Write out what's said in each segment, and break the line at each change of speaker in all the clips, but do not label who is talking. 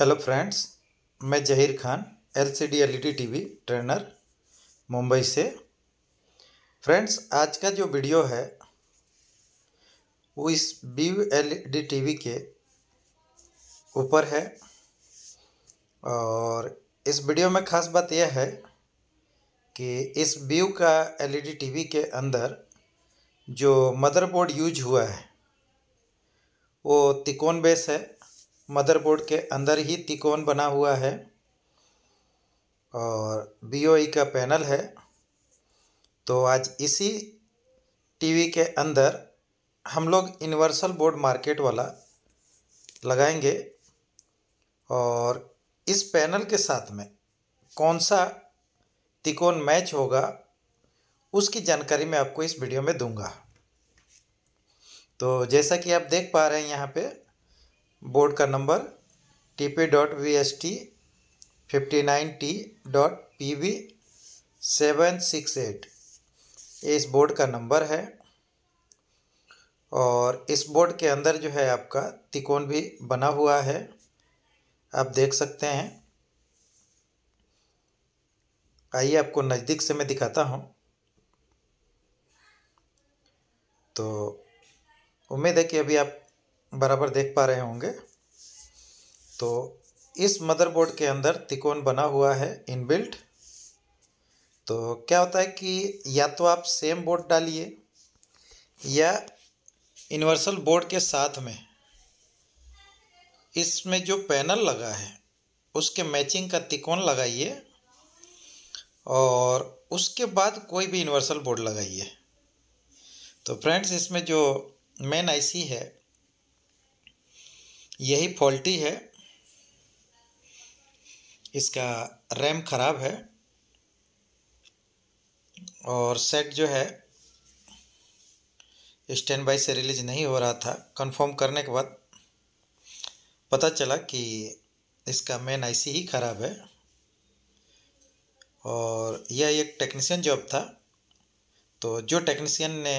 hello friends मैं Zaheer Khan L C D L E D T V trainer Mumbai से friends आज का जो वीडियो है वो इस B L E D T V के ऊपर है और इस वीडियो में ख़ास बात यह है कि इस बी का L E D T V के अंदर जो मदरबोर्ड यूज हुआ है वो तिकोन बेस है मदरबोर्ड के अंदर ही तिकोन बना हुआ है और बी e का पैनल है तो आज इसी टीवी के अंदर हम लोग यूनिवर्सल बोर्ड मार्केट वाला लगाएंगे और इस पैनल के साथ में कौन सा तिकोन मैच होगा उसकी जानकारी मैं आपको इस वीडियो में दूंगा तो जैसा कि आप देख पा रहे हैं यहाँ पे बोर्ड का number T P dot V S T fifty nine T dot P V seven six eight ये इस बोर्ड का नंबर है और इस बोर्ड के अंदर जो है आपका तिकोन भी बना हुआ है आप देख सकते हैं आइए आपको नज़दीक से मैं दिखाता हूँ तो उम्मीद है कि अभी आप बराबर देख पा रहे होंगे तो इस मदरबोर्ड के अंदर तिकोन बना हुआ है इनबिल्ट तो क्या होता है कि या तो आप सेम बोर्ड डालिए या यूनिवर्सल बोर्ड के साथ में इसमें जो पैनल लगा है उसके मैचिंग का तिकोन लगाइए और उसके बाद कोई भी यूनिवर्सल बोर्ड लगाइए तो फ्रेंड्स इसमें जो मेन आईसी है यही फॉल्टी है इसका रैम ख़राब है और सेट जो है स्टैंड बाई से रिलीज नहीं हो रहा था कंफर्म करने के बाद पता चला कि इसका मेन आईसी ही ख़राब है और यह एक टेक्नीशियन जॉब था तो जो टेक्नीशियन ने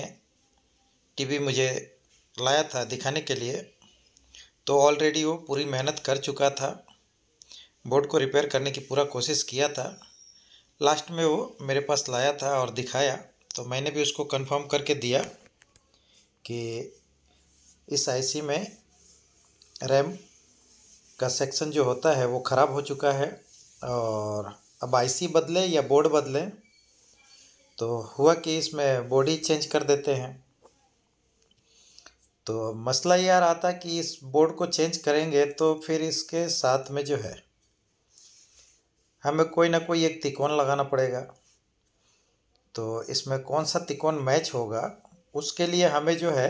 टीवी मुझे लाया था दिखाने के लिए तो ऑलरेडी वो पूरी मेहनत कर चुका था बोर्ड को रिपेयर करने की पूरा कोशिश किया था लास्ट में वो मेरे पास लाया था और दिखाया तो मैंने भी उसको कंफर्म करके दिया कि इस आईसी में रैम का सेक्शन जो होता है वो ख़राब हो चुका है और अब आईसी बदले या बोर्ड बदले तो हुआ कि इसमें बॉडी चेंज कर देते हैं तो मसला ये आ रहा था कि इस बोर्ड को चेंज करेंगे तो फिर इसके साथ में जो है हमें कोई ना कोई एक तिकोन लगाना पड़ेगा तो इसमें कौन सा तिकोन मैच होगा उसके लिए हमें जो है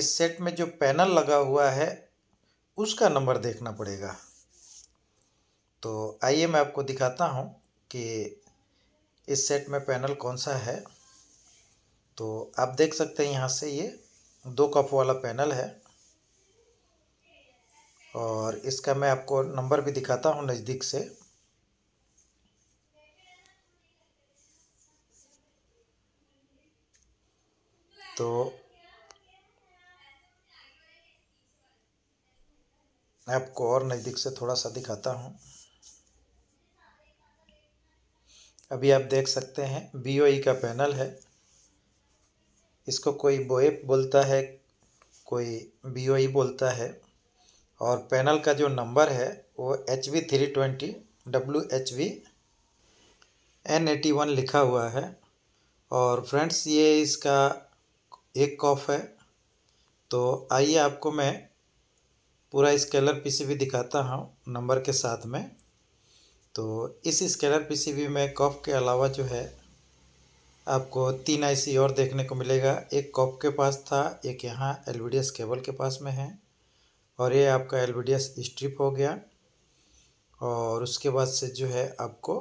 इस सेट में जो पैनल लगा हुआ है उसका नंबर देखना पड़ेगा तो आइए मैं आपको दिखाता हूँ कि इस सेट में पैनल कौन सा है तो आप देख सकते हैं यहाँ से ये दो कप वाला पैनल है और इसका मैं आपको नंबर भी दिखाता हूँ नज़दीक से तो आपको और नज़दीक से थोड़ा सा दिखाता हूँ अभी आप देख सकते हैं बी e का पैनल है इसको कोई बोएप बोलता है कोई बी ओ e बोलता है और पैनल का जो नंबर है वो H V three twenty W H V N eighty one लिखा हुआ है और फ्रेंड्स ये इसका एक कॉफ है तो आइए आपको मैं पूरा स्केलर पीसीबी दिखाता हूँ नंबर के साथ में तो इस स्केलर पीसीबी में कॉफ के अलावा जो है आपको तीन आईसी और देखने को मिलेगा एक कॉप के पास था एक यहाँ एल केबल के पास में है और ये आपका एल स्ट्रिप हो गया और उसके बाद से जो है आपको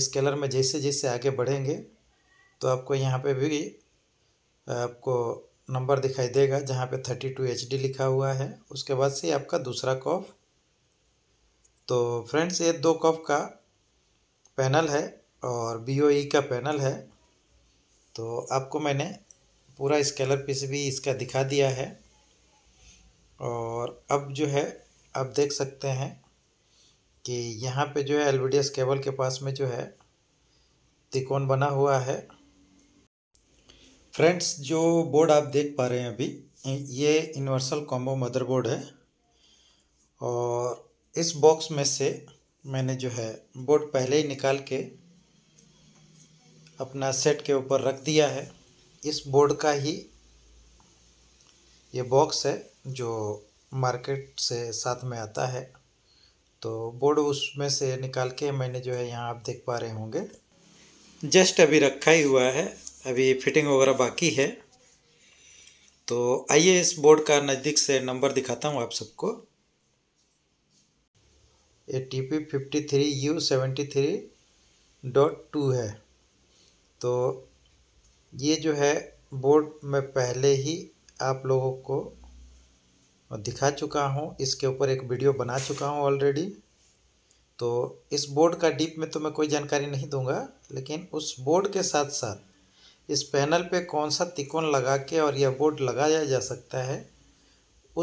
इस कलर में जैसे जैसे आगे बढ़ेंगे तो आपको यहाँ पे भी आपको नंबर दिखाई देगा जहाँ पे थर्टी टू एच डी लिखा हुआ है उसके बाद से आपका दूसरा कॉफ तो फ्रेंड्स ये दो कॉफ का पैनल है और बी e का पैनल है तो आपको मैंने पूरा स्केलर पीस भी इसका दिखा दिया है और अब जो है आप देख सकते हैं कि यहाँ पे जो है एल केबल के पास में जो है तिकोन बना हुआ है फ्रेंड्स जो बोर्ड आप देख पा रहे हैं अभी ये यूनिवर्सल कॉम्बो मदरबोर्ड है और इस बॉक्स में से मैंने जो है बोर्ड पहले ही निकाल के अपना सेट के ऊपर रख दिया है इस बोर्ड का ही ये बॉक्स है जो मार्केट से साथ में आता है तो बोर्ड उसमें से निकाल के मैंने जो है यहाँ आप देख पा रहे होंगे जस्ट अभी रखा ही हुआ है अभी फिटिंग वगैरह बाकी है तो आइए इस बोर्ड का नज़दीक से नंबर दिखाता हूँ आप सबको A T P fifty three U seventy three dot two है तो ये जो है बोर्ड मैं पहले ही आप लोगों को दिखा चुका हूँ इसके ऊपर एक वीडियो बना चुका हूँ ऑलरेडी तो इस बोर्ड का डीप में तो मैं कोई जानकारी नहीं दूंगा लेकिन उस बोर्ड के साथ साथ इस पैनल पे कौन सा तिकोन लगा के और यह बोर्ड लगाया जा सकता है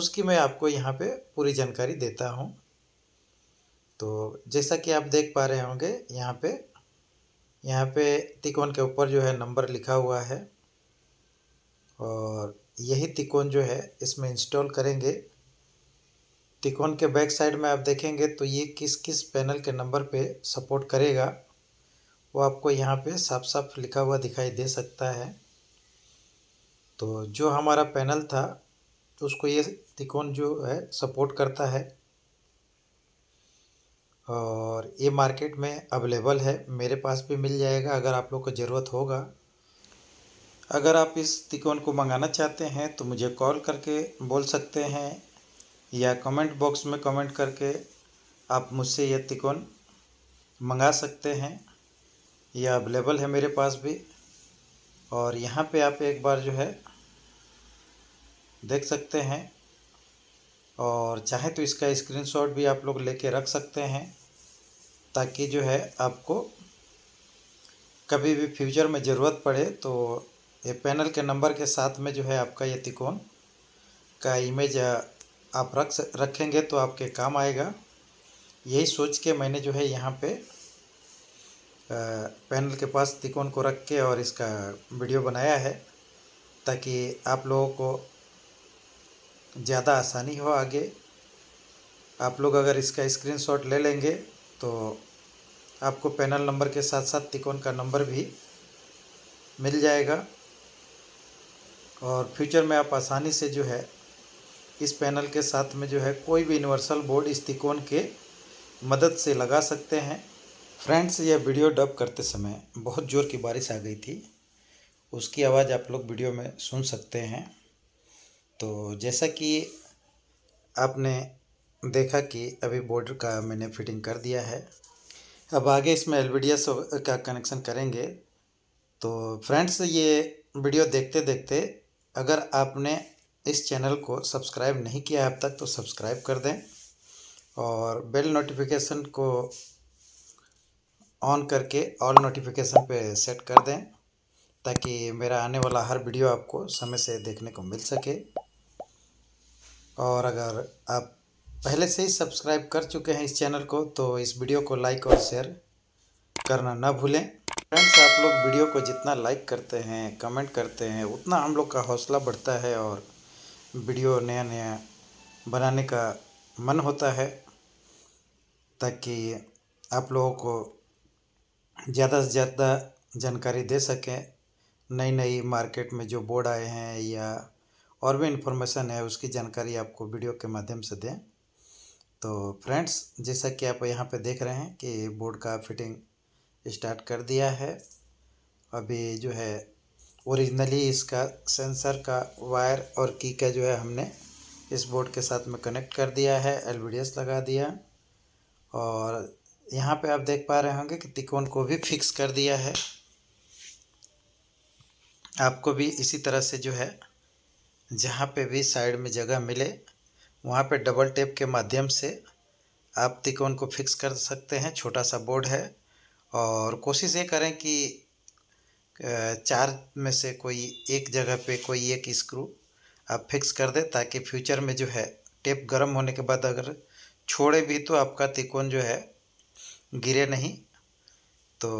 उसकी मैं आपको यहाँ पे पूरी जानकारी देता हूँ तो जैसा कि आप देख पा रहे होंगे यहाँ पे यहाँ पे तिकोन के ऊपर जो है नंबर लिखा हुआ है और यही तिकोन जो है इसमें इंस्टॉल करेंगे तिकोन के बैक साइड में आप देखेंगे तो ये किस किस पैनल के नंबर पे सपोर्ट करेगा वो आपको यहाँ पे साफ साफ लिखा हुआ दिखाई दे सकता है तो जो हमारा पैनल था उसको ये तिकोन जो है सपोर्ट करता है और ये मार्केट में अवेलेबल है मेरे पास भी मिल जाएगा अगर आप लोग को ज़रूरत होगा अगर आप इस तिकोन को मंगाना चाहते हैं तो मुझे कॉल करके बोल सकते हैं या कमेंट बॉक्स में कमेंट करके आप मुझसे यह तिकोन मंगा सकते हैं यह अवेलेबल है मेरे पास भी और यहाँ पे आप एक बार जो है देख सकते हैं और चाहे तो इसका स्क्रीनशॉट भी आप लोग लेके रख सकते हैं ताकि जो है आपको कभी भी फ्यूचर में ज़रूरत पड़े तो ये पैनल के नंबर के साथ में जो है आपका ये तिकोन का इमेज आप रख रखेंगे तो आपके काम आएगा यही सोच के मैंने जो है यहाँ पे पैनल के पास तिकोन को रख के और इसका वीडियो बनाया है ताकि आप लोगों को ज़्यादा आसानी हो आगे आप लोग अगर इसका स्क्रीनशॉट ले लेंगे तो आपको पैनल नंबर के साथ साथ तिकोन का नंबर भी मिल जाएगा और फ्यूचर में आप आसानी से जो है इस पैनल के साथ में जो है कोई भी यूनिवर्सल बोर्ड इस तिकोन के मदद से लगा सकते हैं फ्रेंड्स यह वीडियो डब करते समय बहुत ज़ोर की बारिश आ गई थी उसकी आवाज़ आप लोग वीडियो में सुन सकते हैं तो जैसा कि आपने देखा कि अभी बॉर्डर का मैंने फिटिंग कर दिया है अब आगे इसमें एल का कनेक्शन करेंगे तो फ्रेंड्स ये वीडियो देखते देखते अगर आपने इस चैनल को सब्सक्राइब नहीं किया है अब तक तो सब्सक्राइब कर दें और बेल नोटिफिकेशन को ऑन करके ऑल नोटिफिकेशन पे सेट कर दें ताकि मेरा आने वाला हर वीडियो आपको समय से देखने को मिल सके और अगर आप पहले से ही सब्सक्राइब कर चुके हैं इस चैनल को तो इस वीडियो को लाइक और शेयर करना ना भूलें फ्रेंड्स आप लोग वीडियो को जितना लाइक करते हैं कमेंट करते हैं उतना हम लोग का हौसला बढ़ता है और वीडियो नया नया बनाने का मन होता है ताकि आप लोगों को ज़्यादा से ज़्यादा जानकारी दे सकें नई नई मार्केट में जो बोर्ड आए हैं या और भी इन्फॉर्मेशन है उसकी जानकारी आपको वीडियो के माध्यम से दें तो फ्रेंड्स जैसा कि आप यहाँ पे देख रहे हैं कि बोर्ड का फिटिंग स्टार्ट कर दिया है अभी जो है ओरिजिनली इसका सेंसर का वायर और की का जो है हमने इस बोर्ड के साथ में कनेक्ट कर दिया है एल लगा दिया और यहाँ पे आप देख पा रहे होंगे कि तिकोन को भी फिक्स कर दिया है आपको भी इसी तरह से जो है जहाँ पे भी साइड में जगह मिले वहाँ पे डबल टेप के माध्यम से आप तिकोन को फिक्स कर सकते हैं छोटा सा बोर्ड है और कोशिश ये करें कि चार में से कोई एक जगह पे कोई एक स्क्रू आप फिक्स कर दें ताकि फ्यूचर में जो है टेप गर्म होने के बाद अगर छोड़े भी तो आपका तिकोन जो है गिरे नहीं तो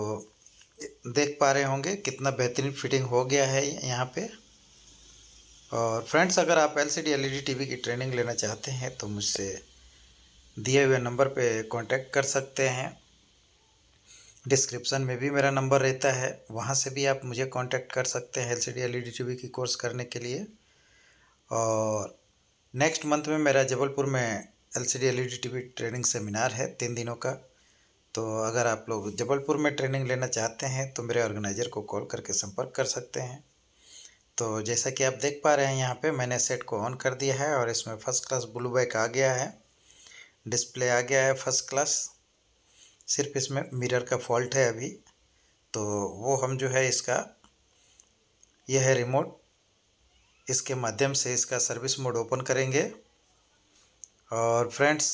देख पा रहे होंगे कितना बेहतरीन फिटिंग हो गया है यहाँ पर और फ्रेंड्स अगर आप एलसीडी एलईडी टीवी की ट्रेनिंग लेना चाहते हैं तो मुझसे दिए हुए नंबर पे कांटेक्ट कर सकते हैं डिस्क्रिप्शन में भी मेरा नंबर रहता है वहाँ से भी आप मुझे कांटेक्ट कर सकते हैं एलसीडी एलईडी टीवी की कोर्स करने के लिए और नेक्स्ट मंथ में मेरा जबलपुर में L C D training seminar है तीन दिनों का तो अगर आप लोग जबलपुर में ट्रेनिंग लेना चाहते हैं तो मेरे ऑर्गेनाइजर को कॉल करके संपर्क कर सकते हैं तो जैसा कि आप देख पा रहे हैं यहाँ पे मैंने सेट को ऑन कर दिया है और इसमें फ़र्स्ट क्लास ब्लू बैक आ गया है डिस्प्ले आ गया है फर्स्ट क्लास सिर्फ इसमें मिरर का फॉल्ट है अभी तो वो हम जो है इसका यह है रिमोट इसके माध्यम से इसका सर्विस मोड ओपन करेंगे और फ्रेंड्स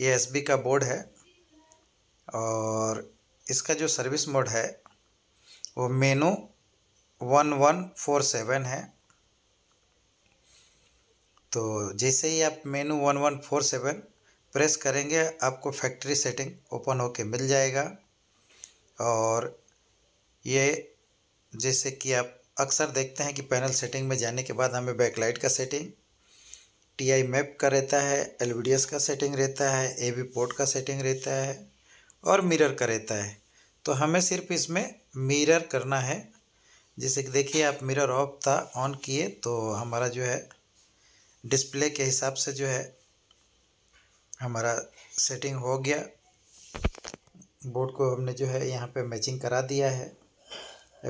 ये एस का बोर्ड है और इसका जो सर्विस मोड है वो menu one one four seven है तो जैसे ही आप menu one one four seven press करेंगे आपको फैक्ट्री सेटिंग ओपन होके मिल जाएगा और ये जैसे कि आप अक्सर देखते हैं कि पैनल सेटिंग में जाने के बाद हमें बैकलाइट का सेटिंग टी आई मैप का रहता है एल वी डी एस का सेटिंग रहता है ए वी पोर्ट का सेटिंग रहता है और मिरर का रहता है तो हमें सिर्फ इसमें मिरर करना है जैसे कि देखिए आप मिरर ऑफ था ऑन किए तो हमारा जो है डिस्प्ले के हिसाब से जो है हमारा सेटिंग हो गया बोर्ड को हमने जो है यहाँ पे मैचिंग करा दिया है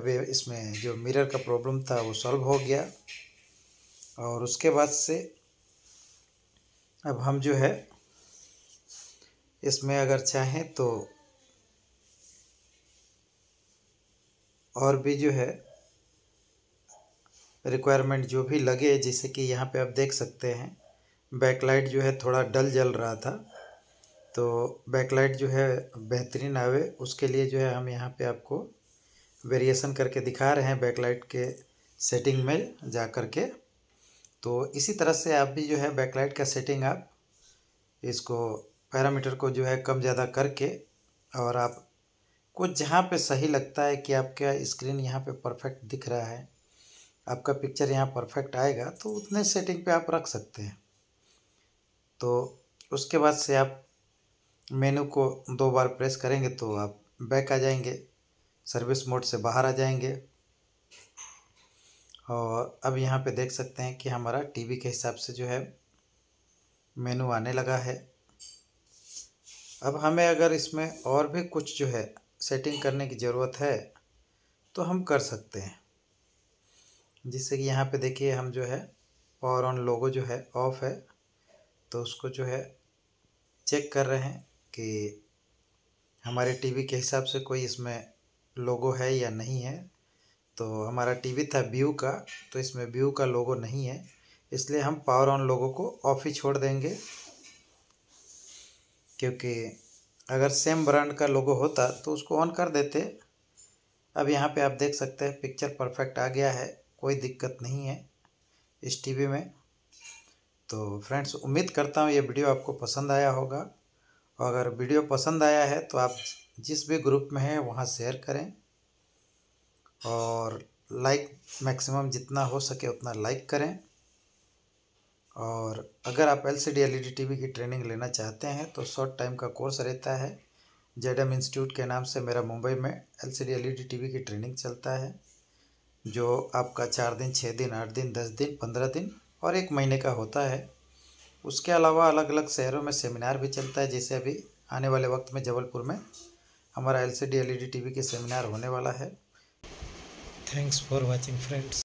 अभी इसमें जो मिरर का प्रॉब्लम था वो सॉल्व हो गया और उसके बाद से अब हम जो है इसमें अगर चाहें तो और भी जो है रिक्वायरमेंट जो भी लगे जैसे कि यहाँ पे आप देख सकते हैं बैकलाइट जो है थोड़ा डल जल रहा था तो बैकलाइट जो है बेहतरीन आवे उसके लिए जो है हम यहाँ पे आपको वेरिएशन करके दिखा रहे हैं बैकलाइट के सेटिंग में जा कर के तो इसी तरह से आप भी जो है बैकलाइट का सेटिंग आप इसको पैरामीटर को जो है कम ज़्यादा करके और आप कुछ जहाँ पे सही लगता है कि आपका स्क्रीन यहाँ पे परफेक्ट दिख रहा है आपका पिक्चर यहाँ परफेक्ट आएगा तो उतने सेटिंग पे आप रख सकते हैं तो उसके बाद से आप मेनू को दो बार प्रेस करेंगे तो आप बैक आ जाएंगे सर्विस मोड से बाहर आ जाएंगे और अब यहाँ पे देख सकते हैं कि हमारा टीवी के हिसाब से जो है मेनू आने लगा है अब हमें अगर इसमें और भी कुछ जो है सेटिंग करने की ज़रूरत है तो हम कर सकते हैं जिससे कि यहाँ पे देखिए हम जो है पावर ऑन लोगो जो है ऑफ है तो उसको जो है चेक कर रहे हैं कि हमारे टीवी के हिसाब से कोई इसमें लोगो है या नहीं है तो हमारा टीवी था व्यू का तो इसमें व्यू का लोगो नहीं है इसलिए हम पावर ऑन लोगो को ऑफ ही छोड़ देंगे क्योंकि अगर सेम ब्रांड का लोगो होता तो उसको ऑन कर देते अब यहाँ पे आप देख सकते हैं पिक्चर परफेक्ट आ गया है कोई दिक्कत नहीं है इस टीवी में तो फ्रेंड्स उम्मीद करता हूँ ये वीडियो आपको पसंद आया होगा और अगर वीडियो पसंद आया है तो आप जिस भी ग्रुप में है वहाँ शेयर करें और लाइक मैक्सिमम जितना हो सके उतना लाइक करें और अगर आप L C D L E D T V की ट्रेनिंग लेना चाहते हैं तो शॉर्ट टाइम का कोर्स रहता है जेड इंस्टीट्यूट के नाम से मेरा मुंबई में L C D L E D T V की ट्रेनिंग चलता है जो आपका चार दिन छः दिन आठ दिन दस दिन पंद्रह दिन और एक महीने का होता है उसके अलावा अलग अलग शहरों में सेमिनार भी चलता है जैसे अभी आने वाले वक्त में जबलपुर में हमारा L C D L E D T V के सेमिनार होने वाला है थैंक्स फॉर वॉचिंग फ्रेंड्स